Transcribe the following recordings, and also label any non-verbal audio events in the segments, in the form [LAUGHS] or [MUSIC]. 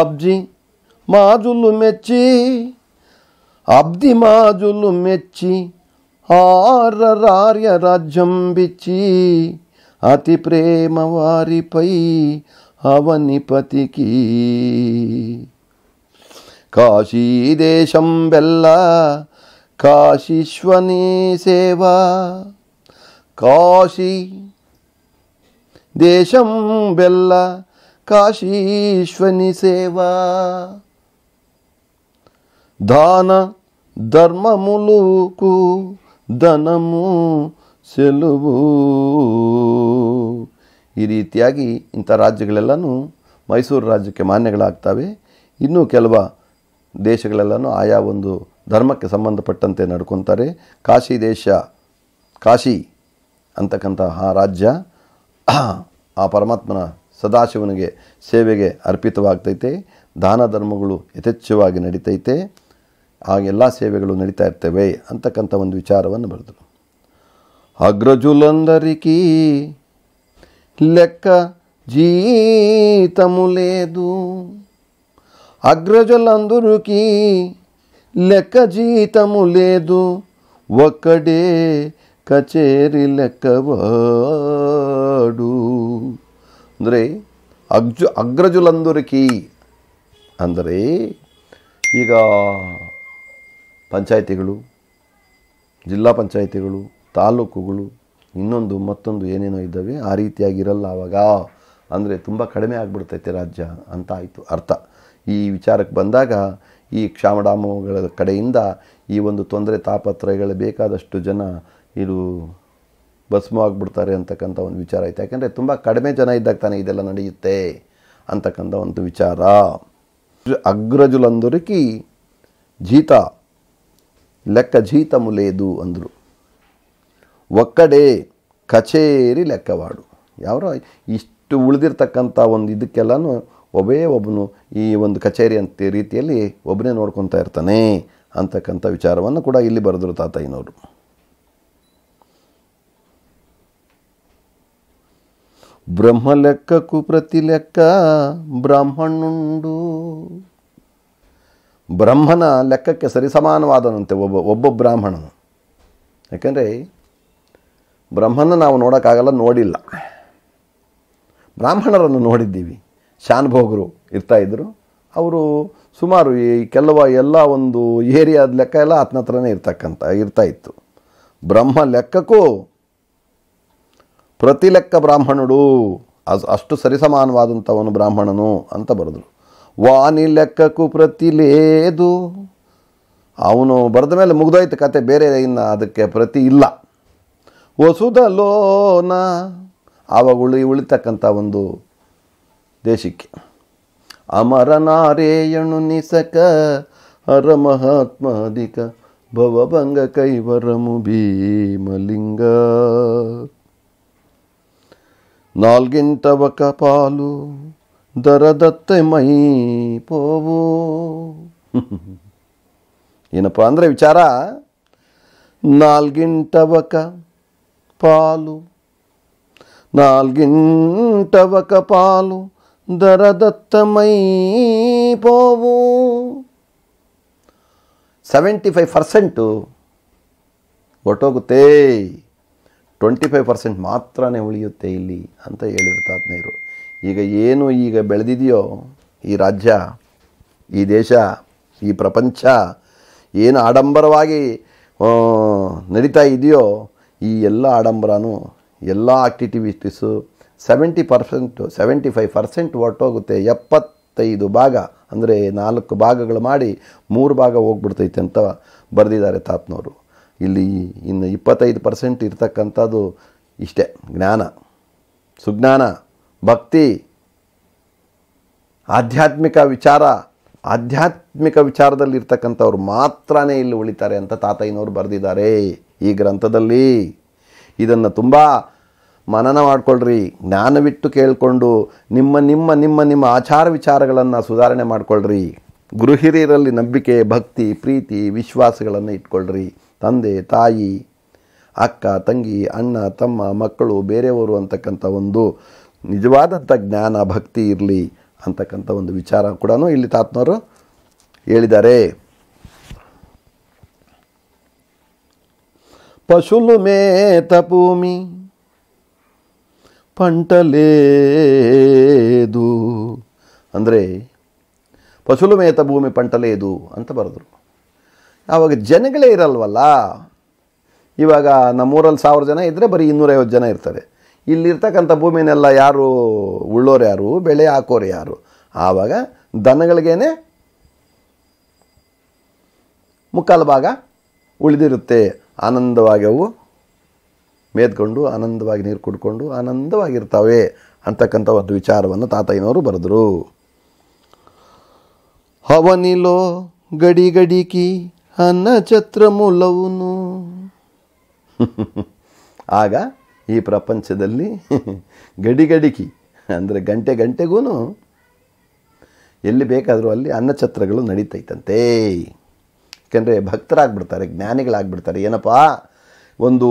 అబ్జి మాజులు మెచ్చి అబ్ది మాజులు మెచ్చి ఆర్రార్య రాజ్యం బిచ్చి అతి ప్రేమ వారిపై అవనిపతికి కాశీదేశం బెల్ల కాశీశ్వని సేవ కాశీ దేశం బెల్ల ಕಾಶೀಶ್ವನಿ ಸೇವಾ ದಾನ ಧರ್ಮ ಮುಲುಕು ಧನಮು ಸೆಲುವು ಈ ರೀತಿಯಾಗಿ ಇಂಥ ರಾಜ್ಯಗಳೆಲ್ಲನೂ ಮೈಸೂರು ರಾಜ್ಯಕ್ಕೆ ಮಾನ್ಯಗಳಾಗ್ತವೆ ಇನ್ನೂ ಕೆಲವು ದೇಶಗಳೆಲ್ಲನೂ ಆಯಾ ಒಂದು ಧರ್ಮಕ್ಕೆ ಸಂಬಂಧಪಟ್ಟಂತೆ ನಡ್ಕೊತಾರೆ ಕಾಶಿ ದೇಶ ಕಾಶಿ ಅಂತಕ್ಕಂತಹ ರಾಜ್ಯ ಆ ಪರಮಾತ್ಮನ ಸದಾಶಿವನಿಗೆ ಸೇವೆಗೆ ಅರ್ಪಿತವಾಗ್ತೈತೆ ದಾನ ಧರ್ಮಗಳು ಯಥೇಚ್ಛವಾಗಿ ನಡೀತೈತೆ ಹಾಗೆಲ್ಲ ಸೇವೆಗಳು ನಡೀತಾ ಇರ್ತವೆ ಅಂತಕ್ಕಂಥ ಒಂದು ವಿಚಾರವನ್ನು ಬರೆದರು ಲೆಕ್ಕ ಲೆಕ್ಕ ಜೀತಮುಲೇದು లేదు ಲೆಕ್ಕ ಲೆಕ್ಕ జీతము లేదు ಕಚೇರಿ ಲೆಕ್ಕ ಅಂದರೆ ಅಗ್ಜು ಅಗ್ರಜುಲಂದುರಿಕಿ ಅಂದರೆ ಈಗ ಪಂಚಾಯಿತಿಗಳು ಜಿಲ್ಲಾ ಪಂಚಾಯಿತಿಗಳು ತಾಲೂಕುಗಳು ಇನ್ನೊಂದು ಮತ್ತೊಂದು ಏನೇನೋ ಇದ್ದಾವೆ ಆ ರೀತಿಯಾಗಿರಲ್ಲ ಆವಾಗ ಅಂದರೆ ತುಂಬ ಕಡಿಮೆ ಆಗಿಬಿಡ್ತೈತೆ ರಾಜ್ಯ ಅಂತ ಆಯಿತು ಅರ್ಥ ಈ ವಿಚಾರಕ್ಕೆ ಬಂದಾಗ ಈ ಕ್ಷಾಮಡಾಮಗಳ ಕಡೆಯಿಂದ ಈ ಒಂದು ತೊಂದರೆ ತಾಪತ್ರಯಗಳ ಬೇಕಾದಷ್ಟು ಜನ ಇದು ಭಸ್ಮ ಆಗಿಬಿಡ್ತಾರೆ ಅಂತಕ್ಕಂಥ ಒಂದು ವಿಚಾರ ಐತೆ ಯಾಕೆಂದರೆ ತುಂಬ ಕಡಿಮೆ ಜನ ಇದ್ದಾಗ ತಾನೇ ಇದೆಲ್ಲ ನಡೆಯುತ್ತೆ ಅಂತಕ್ಕಂಥ ಒಂದು ವಿಚಾರ ಅಗ್ರಜುಲಂದುರಿಕಿ ಜೀತ ಲೆಕ್ಕ ಜೀತ ಮುಲೇದು ಅಂದರು ಒಕ್ಕಡೆ ಕಚೇರಿ ಲೆಕ್ಕವಾಡು ಯಾರು ಇಷ್ಟು ಉಳಿದಿರ್ತಕ್ಕಂಥ ಒಂದು ಇದಕ್ಕೆಲ್ಲ ಒಬ್ಬೇ ಒಬ್ಬನು ಈ ಒಂದು ಕಚೇರಿ ಅಂತ ರೀತಿಯಲ್ಲಿ ಒಬ್ಬನೇ ನೋಡ್ಕೊತಾ ಇರ್ತಾನೆ ಅಂತಕ್ಕಂಥ ವಿಚಾರವನ್ನು ಕೂಡ ಇಲ್ಲಿ ಬರೆದರು ತಾತಯ್ಯನವರು ಬ್ರಹ್ಮ ಲೆಕ್ಕಕ್ಕು ಪ್ರತಿ ಲೆಕ್ಕ ಬ್ರಾಹ್ಮಣುಂಡು ಬ್ರಹ್ಮನ ಲೆಕ್ಕಕ್ಕೆ ಸರಿಸಮಾನವಾದನಂತೆ ಒಬ್ಬ ಒಬ್ಬ ಬ್ರಾಹ್ಮಣನು ಯಾಕೆಂದರೆ ಬ್ರಹ್ಮನ ನಾವು ನೋಡೋಕ್ಕಾಗಲ್ಲ ನೋಡಿಲ್ಲ ಬ್ರಾಹ್ಮಣರನ್ನು ನೋಡಿದ್ದೀವಿ ಇರ್ತಾ ಇರ್ತಾಯಿದ್ರು ಅವರು ಸುಮಾರು ಈ ಕೆಲವ ಎಲ್ಲ ಒಂದು ಏರಿಯಾದ ಲೆಕ್ಕ ಎಲ್ಲ ಆತನ ಹತ್ರನೇ ಇರ್ತಕ್ಕಂಥ ಇರ್ತಾಯಿತ್ತು ಬ್ರಹ್ಮ ಲೆಕ್ಕಕ್ಕೂ ಲೆಕ್ಕ ಬ್ರಾಹ್ಮಣುಡು ಅಸ್ ಅಷ್ಟು ಸರಿಸಮಾನವಾದಂಥವನು ಬ್ರಾಹ್ಮಣನು ಅಂತ ಬರೆದರು ವಾನಿ ಲೆಕ್ಕಕ್ಕೂ ಪ್ರತಿಲೇದು ಅವನು ಬರೆದ ಮೇಲೆ ಮುಗ್ದೋಯ್ತು ಕತೆ ಬೇರೆ ಇನ್ನು ಅದಕ್ಕೆ ಪ್ರತಿ ಇಲ್ಲ ವಸುದಲೋನ ಆವಾಗ ಉಳಿ ಉಳಿತಕ್ಕಂಥ ಒಂದು ದೇಶಕ್ಕೆ ಅಮರನಾರೇಯಣು ನಿಸಕ ಹರ ಮಹಾತ್ಮಾಧಿಕ ಭವಭಂಗ ಕೈವರಮು ಭೀಮಲಿಂಗ నాల్గింటవ కపాలు పోవు ಏನಪ್ಪ ಅಂದರೆ ವಿಚಾರ ನಾಲ್ಗಿಂಟವಕ ಪಾಲು ನಾಲ್ಗಿಂಟವಕ ಪಾಲು ದರದತ್ತಮೈ పోవు ಸೆವೆಂಟಿ ಫೈವ್ ಪರ್ಸೆಂಟು ಒಟ್ಟೋಗುತ್ತೆ ಟ್ವೆಂಟಿ ಫೈವ್ ಪರ್ಸೆಂಟ್ ಮಾತ್ರ ಉಳಿಯುತ್ತೆ ಇಲ್ಲಿ ಅಂತ ಹೇಳಿದ್ರು ತಾತ್ನೇರು ಈಗ ಏನು ಈಗ ಬೆಳೆದಿದೆಯೋ ಈ ರಾಜ್ಯ ಈ ದೇಶ ಈ ಪ್ರಪಂಚ ಏನು ಆಡಂಬರವಾಗಿ ನಡೀತಾ ಇದೆಯೋ ಈ ಎಲ್ಲ ಆಡಂಬರನೂ ಎಲ್ಲ activities seventy percent seventy five percent ಹೊರಟೋಗುತ್ತೆ ಎಪ್ಪತ್ತೈದು ಭಾಗ ಅಂದರೆ ನಾಲ್ಕು ಭಾಗಗಳು ಮಾಡಿ ಮೂರು ಭಾಗ ಹೋಗ್ಬಿಡ್ತೈತೆ ಅಂತ ಬರೆದಿದ್ದಾರೆ ತಾತ್ನವರು ಇಲ್ಲಿ ಇನ್ನು ಇಪ್ಪತ್ತೈದು ಪರ್ಸೆಂಟ್ ಇರ್ತಕ್ಕಂಥದ್ದು ಇಷ್ಟೇ ಜ್ಞಾನ ಸುಜ್ಞಾನ ಭಕ್ತಿ ಆಧ್ಯಾತ್ಮಿಕ ವಿಚಾರ ಆಧ್ಯಾತ್ಮಿಕ ವಿಚಾರದಲ್ಲಿ ಇರ್ತಕ್ಕಂಥವ್ರು ಮಾತ್ರ ಇಲ್ಲಿ ಉಳಿತಾರೆ ಅಂತ ತಾತಯ್ಯನವರು ಬರೆದಿದ್ದಾರೆ ಈ ಗ್ರಂಥದಲ್ಲಿ ಇದನ್ನು ತುಂಬ ಮನನ ಮಾಡಿಕೊಳ್ಳ್ರಿ ಜ್ಞಾನವಿಟ್ಟು ಕೇಳಿಕೊಂಡು ನಿಮ್ಮ ನಿಮ್ಮ ನಿಮ್ಮ ನಿಮ್ಮ ಆಚಾರ ವಿಚಾರಗಳನ್ನು ಸುಧಾರಣೆ ಮಾಡಿಕೊಳ್ಳ್ರಿ ಗುರುಹಿರಿಯರಲ್ಲಿ ನಂಬಿಕೆ ಭಕ್ತಿ ಪ್ರೀತಿ ವಿಶ್ವಾಸಗಳನ್ನು ಇಟ್ಕೊಳ್ಳ್ರಿ ತಂದೆ ತಾಯಿ ಅಕ್ಕ ತಂಗಿ ಅಣ್ಣ ತಮ್ಮ ಮಕ್ಕಳು ಬೇರೆಯವರು ಅಂತಕ್ಕಂಥ ಒಂದು ನಿಜವಾದಂಥ ಜ್ಞಾನ ಭಕ್ತಿ ಇರಲಿ ಅಂತಕ್ಕಂಥ ಒಂದು ವಿಚಾರ ಕೂಡ ಇಲ್ಲಿ ತಾತ್ನವರು ಹೇಳಿದ್ದಾರೆ ಪಶುಲು ಮೇತ ಭೂಮಿ ಪಂಟಲೇದು ಅಂದರೆ ಪಶುಲು ಮೇತ ಭೂಮಿ ಪಂಟಲೇದು ಅಂತ ಬರೆದರು ಆವಾಗ ಜನಗಳೇ ಇರಲ್ವಲ್ಲ ಇವಾಗ ನಮ್ಮೂರಲ್ಲಿ ಸಾವಿರ ಜನ ಇದ್ದರೆ ಬರೀ ಇನ್ನೂರೈವತ್ತು ಜನ ಇರ್ತಾರೆ ಇಲ್ಲಿರ್ತಕ್ಕಂಥ ಭೂಮಿನೆಲ್ಲ ಯಾರು ಉಳ್ಳೋರು ಯಾರು ಬೆಳೆ ಹಾಕೋರು ಯಾರು ಆವಾಗ ದನಗಳಿಗೇನೆ ಮುಕ್ಕಾಲು ಭಾಗ ಉಳಿದಿರುತ್ತೆ ಆನಂದವಾಗಿ ಅವು ಮೇದ್ಕೊಂಡು ಆನಂದವಾಗಿ ನೀರು ಕುಡ್ಕೊಂಡು ಆನಂದವಾಗಿರ್ತವೆ ಅಂತಕ್ಕಂಥ ಒಂದು ವಿಚಾರವನ್ನು ತಾತಯ್ಯನವರು ಬರೆದರು ಹವನಿಲೋ ಗಡಿ ಗಡಿಕಿ ಮೂಲವನು [LAUGHS] ಆಗ ಈ ಪ್ರಪಂಚದಲ್ಲಿ [LAUGHS] ಗಡಿಗಡಿಕಿ ಅಂದರೆ ಗಂಟೆ ಗಂಟೆಗೂ ಎಲ್ಲಿ ಬೇಕಾದರೂ ಅಲ್ಲಿ ಅನ್ನಛತ್ರಗಳು ನಡೀತೈತಂತೆ ಏಕೆಂದರೆ ಭಕ್ತರಾಗ್ಬಿಡ್ತಾರೆ ಜ್ಞಾನಿಗಳಾಗ್ಬಿಡ್ತಾರೆ ಏನಪ್ಪ ಒಂದು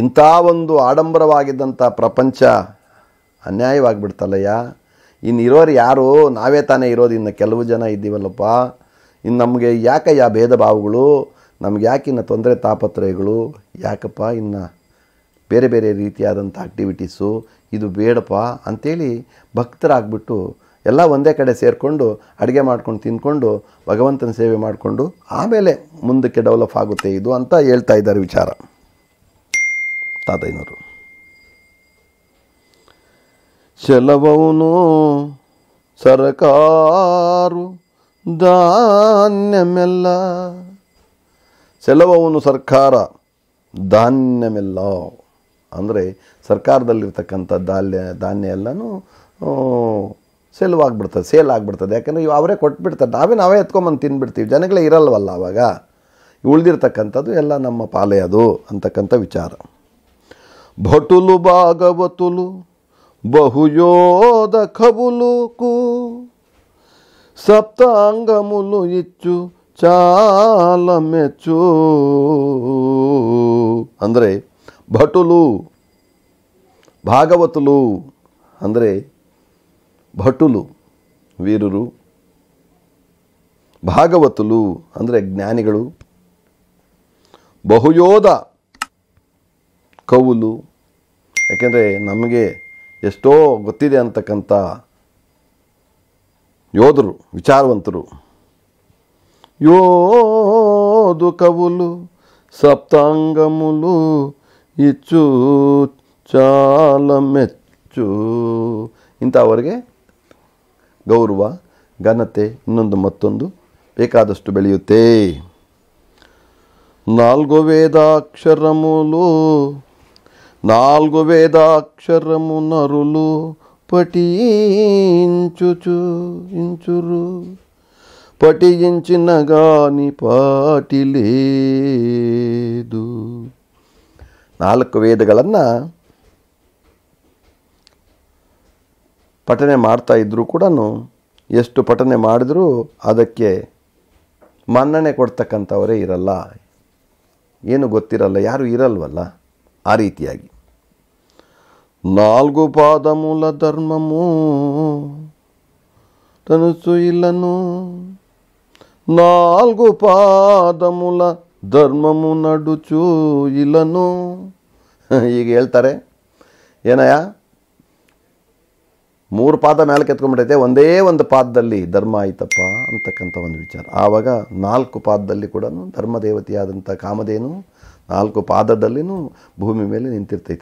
ಇಂಥ ಒಂದು ಆಡಂಬರವಾಗಿದ್ದಂಥ ಪ್ರಪಂಚ ಅನ್ಯಾಯವಾಗಿಬಿಡ್ತಲ್ಲಯ್ಯ ಇನ್ನು ಇರೋರು ಯಾರು ನಾವೇ ತಾನೇ ಇರೋದು ಇನ್ನು ಕೆಲವು ಜನ ಇದ್ದೀವಲ್ಲಪ್ಪ ಇನ್ನು ನಮಗೆ ಯಾಕೆ ಯಾ ಭೇದ ಭಾವಗಳು ನಮ್ಗೆ ಯಾಕಿನ್ನ ತೊಂದರೆ ತಾಪತ್ರಯಗಳು ಯಾಕಪ್ಪ ಇನ್ನು ಬೇರೆ ಬೇರೆ ರೀತಿಯಾದಂಥ ಆಕ್ಟಿವಿಟೀಸು ಇದು ಬೇಡಪ್ಪ ಅಂಥೇಳಿ ಭಕ್ತರಾಗ್ಬಿಟ್ಟು ಎಲ್ಲ ಒಂದೇ ಕಡೆ ಸೇರಿಕೊಂಡು ಅಡುಗೆ ಮಾಡ್ಕೊಂಡು ತಿಂದ್ಕೊಂಡು ಭಗವಂತನ ಸೇವೆ ಮಾಡಿಕೊಂಡು ಆಮೇಲೆ ಮುಂದಕ್ಕೆ ಡೆವಲಪ್ ಆಗುತ್ತೆ ಇದು ಅಂತ ಹೇಳ್ತಾ ಇದ್ದಾರೆ ವಿಚಾರ ತಾತಯ್ಯನವರು ಚಲವನು ಸರಕಾರು ಧಾನ್ಯಮೆಲ್ಲ ಸೆಲವವನ್ನು ಸರ್ಕಾರ ಧಾನ್ಯಮೆಲ್ಲ ಅಂದರೆ ಸರ್ಕಾರದಲ್ಲಿರ್ತಕ್ಕಂಥ ಧಾನ್ಯ ಧಾನ್ಯ ಎಲ್ಲನೂ ಸೆಲ್ವ್ ಸೇಲ್ ಆಗಿಬಿಡ್ತದೆ ಯಾಕಂದರೆ ಇವು ಅವರೇ ಕೊಟ್ಬಿಡ್ತಾರೆ ನಾವೇ ನಾವೇ ಎತ್ಕೊಂಬಂದು ತಿನ್ಬಿಡ್ತೀವಿ ಜನಗಳೇ ಇರಲ್ವಲ್ಲ ಆವಾಗ ಉಳಿದಿರ್ತಕ್ಕಂಥದ್ದು ಎಲ್ಲ ನಮ್ಮ ಪಾಲೇ ಅದು ಅಂತಕ್ಕಂಥ ವಿಚಾರ ಭಟುಲು ಭಾಗವತುಲು ಬಹುಯೋಧ ಕಬುಲು ಕೂ ಸಪ್ತ ಇಚ್ಚು ಚಾಲ ಮೆಚ್ಚು ಅಂದರೆ ಭಟುಲು ಭಾಗವತುಲು ಅಂದರೆ ಭಟುಲು ವೀರರು ಭಾಗವತುಲು ಅಂದರೆ ಜ್ಞಾನಿಗಳು ಬಹುಯೋಧ ಕೌಲು ಯಾಕೆಂದರೆ ನಮಗೆ ಎಷ್ಟೋ ಗೊತ್ತಿದೆ ಅಂತಕ್ಕಂಥ ಯೋಧರು ವಿಚಾರವಂತರು ಯೋದು ಕವುಲು ಸಪ್ತಾಂಗಮುಲು ಇಚ್ಚು ಚಾಲ ಮೆಚ್ಚು ಇಂಥವರಿಗೆ ಗೌರವ ಘನತೆ ಇನ್ನೊಂದು ಮತ್ತೊಂದು ಬೇಕಾದಷ್ಟು ಬೆಳೆಯುತ್ತೆ ನಾಲ್ಗು ವೇದಾಕ್ಷರಮುಲು ನಾಲ್ಕು ವೇದಾಕ್ಷರಮು ನರುಲು పటించుచు ఇంచురు పటించిన గాని పాటి లేదు ನಾಲ್ಕು ವೇದಗಳನ್ನು ಪಠನೆ ಮಾಡ್ತಾ ಇದ್ದರೂ ಕೂಡ ಎಷ್ಟು ಪಠನೆ ಮಾಡಿದರೂ ಅದಕ್ಕೆ ಮನ್ನಣೆ ಕೊಡ್ತಕ್ಕಂಥವರೇ ಇರಲ್ಲ ಏನು ಗೊತ್ತಿರಲ್ಲ ಯಾರೂ ಇರಲ್ವಲ್ಲ ಆ ರೀತಿಯಾಗಿ నాలుగు పాదముల ధర్మము తనుసు ಇಲನು నాలుగు పాదముల ಧರ್ಮಮು ನಡುಚು ಇಲ್ಲನು ಈಗ ಹೇಳ್ತಾರೆ ಏನಾಯ ಮೂರು ಪಾದ ಮೇಲೆ ಕೆತ್ಕೊಂಡ್ಬಿಟ್ಟೈತೆ ಒಂದೇ ಒಂದು ಪಾದದಲ್ಲಿ ಧರ್ಮ ಆಯ್ತಪ್ಪ ಅಂತಕ್ಕಂಥ ಒಂದು ವಿಚಾರ ಆವಾಗ ನಾಲ್ಕು ಪಾದದಲ್ಲಿ ಕೂಡ ಧರ್ಮದೇವತೆಯಾದಂಥ ಕಾಮಧೇನು ನಾಲ್ಕು ಪಾದದಲ್ಲಿಯೂ ಭೂಮಿ ಮೇಲೆ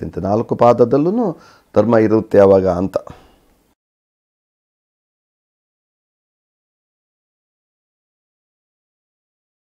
ಅಂತ ನಾಲ್ಕು ಪಾದದಲ್ಲೂ ಧರ್ಮ ಇರುತ್ತೆ ಆವಾಗ ಅಂತ